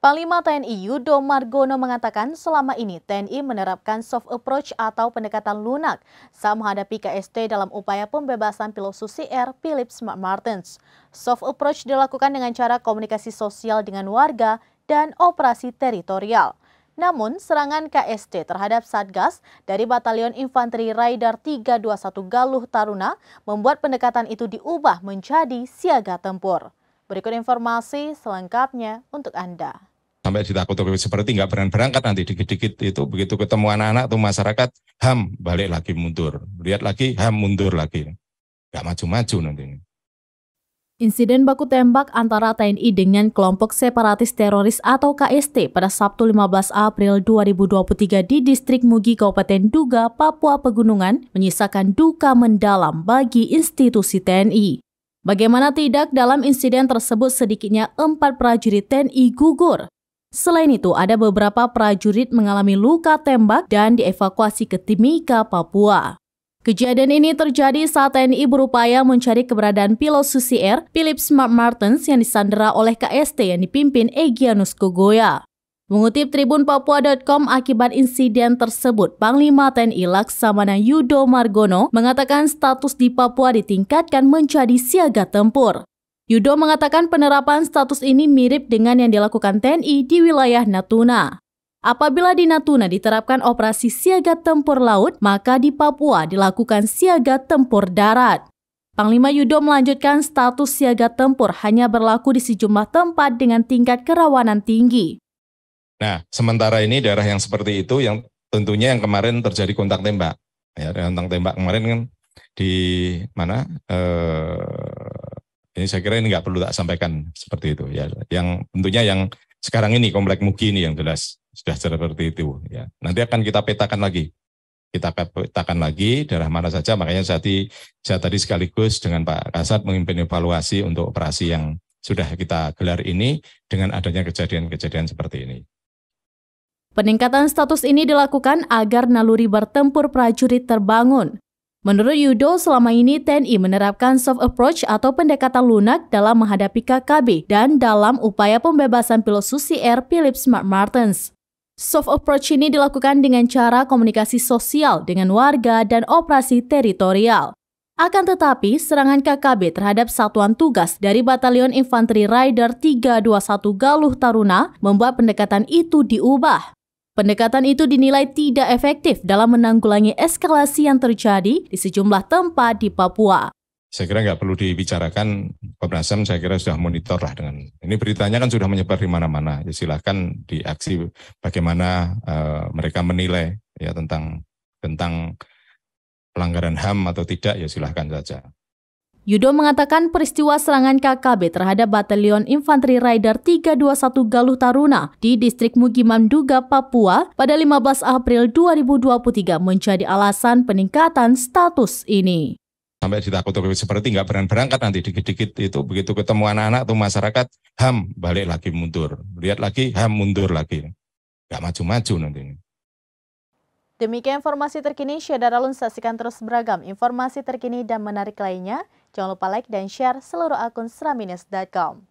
Panglima TNI Yudo Margono mengatakan selama ini TNI menerapkan soft approach atau pendekatan lunak saat menghadapi KST dalam upaya pembebasan pilot Susi Air Philips Martens. Soft approach dilakukan dengan cara komunikasi sosial dengan warga dan operasi teritorial. Namun, serangan KST terhadap Satgas dari Batalion Infanteri Raider 321 Galuh Taruna membuat pendekatan itu diubah menjadi siaga tempur. Berikut informasi selengkapnya untuk Anda sampai ditakut takut seperti nggak berani berangkat nanti dikit-dikit itu begitu ketemu anak-anak tuh masyarakat ham balik lagi mundur lihat lagi ham mundur lagi nggak maju-maju nanti Insiden baku tembak antara TNI dengan kelompok separatis teroris atau KST pada Sabtu 15 April 2023 di distrik Mugi Kabupaten Duga, Papua Pegunungan menyisakan duka mendalam bagi institusi TNI. Bagaimana tidak dalam insiden tersebut sedikitnya empat prajurit TNI gugur Selain itu, ada beberapa prajurit mengalami luka tembak dan dievakuasi ke Timika, Papua. Kejadian ini terjadi saat TNI berupaya mencari keberadaan pilot Susi Air, Philip Smart Martens yang disandera oleh KST yang dipimpin Egyanus Kogoya. Mengutip Tribun Papua.com akibat insiden tersebut, Panglima TNI Laksamana Yudo Margono mengatakan status di Papua ditingkatkan menjadi siaga tempur. Yudo mengatakan penerapan status ini mirip dengan yang dilakukan TNI di wilayah Natuna. Apabila di Natuna diterapkan operasi siaga tempur laut, maka di Papua dilakukan siaga tempur darat. Panglima Yudo melanjutkan status siaga tempur hanya berlaku di sejumlah tempat dengan tingkat kerawanan tinggi. Nah, sementara ini daerah yang seperti itu yang tentunya yang kemarin terjadi kontak tembak. Ya, kontak tembak kemarin kan di mana eh, ini saya kira ini nggak perlu tak sampaikan seperti itu ya. Yang tentunya yang sekarang ini komplek Mugi ini yang jelas sudah seperti itu ya. Nanti akan kita petakan lagi. Kita petakan lagi daerah mana saja makanya saya tadi saya tadi sekaligus dengan Pak Kasat memimpin evaluasi untuk operasi yang sudah kita gelar ini dengan adanya kejadian-kejadian seperti ini. Peningkatan status ini dilakukan agar naluri bertempur prajurit terbangun Menurut Yudo, selama ini TNI menerapkan soft approach atau pendekatan lunak dalam menghadapi KKB dan dalam upaya pembebasan pilot Susi Air Philip Smart Martens. Soft approach ini dilakukan dengan cara komunikasi sosial dengan warga dan operasi teritorial. Akan tetapi, serangan KKB terhadap satuan tugas dari Batalion Infanteri Rider 321 Galuh Taruna membuat pendekatan itu diubah. Pendekatan itu dinilai tidak efektif dalam menanggulangi eskalasi yang terjadi di sejumlah tempat di Papua. Saya kira nggak perlu dibicarakan Komnas HAM, saya kira sudah monitor lah dengan ini beritanya kan sudah menyebar di mana-mana. Ya silahkan diaksi bagaimana uh, mereka menilai ya tentang tentang pelanggaran HAM atau tidak ya silahkan saja. Yudo mengatakan peristiwa serangan KKB terhadap Batalion Infanteri Rider 321 Galuh Taruna di distrik Mugiman Duga, Papua pada 15 April 2023 menjadi alasan peningkatan status ini. Sampai ditakut takut seperti nggak berani berangkat nanti dikit-dikit itu begitu ketemu anak-anak atau masyarakat ham balik lagi mundur, lihat lagi ham mundur lagi, nggak maju-maju nanti. Demikian informasi terkini, Syedara Lun saksikan terus beragam informasi terkini dan menarik lainnya Jangan lupa like dan share seluruh akun seraminis.com.